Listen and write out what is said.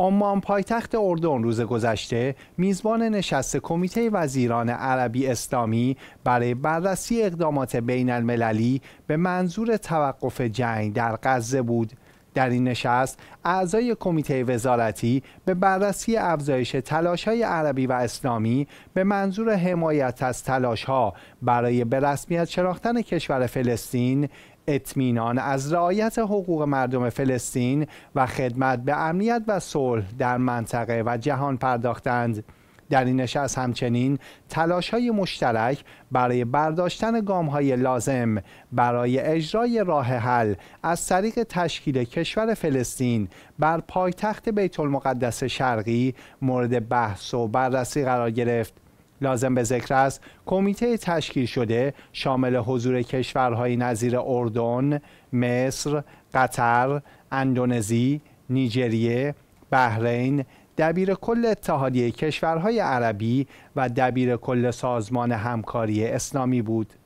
عمان پایتخت اردن روز گذشته میزبان نشست کمیته وزیران عربی اسلامی برای بررسی اقدامات بین المللی به منظور توقف جنگ در غزه بود در این نشست اعضای کمیته وزارتی به بررسی افزایش تلاش های عربی و اسلامی به منظور حمایت از تلاش ها برای به رسمیت شناختن کشور فلسطین اطمینان از رعایت حقوق مردم فلسطین و خدمت به امنیت و صلح در منطقه و جهان پرداختند در این نشست همچنین تلاش های مشترک برای برداشتن گام های لازم برای اجرای راه حل از طریق تشکیل کشور فلسطین بر پایتخت بیت المقدس شرقی مورد بحث و بررسی قرار گرفت لازم به ذکر است کمیته تشکیل شده شامل حضور کشورهای نظیر اردن، مصر، قطر، اندونزی، نیجریه، بحرین، دبیر کل اتحادیه کشورهای عربی و دبیر کل سازمان همکاری اسلامی بود.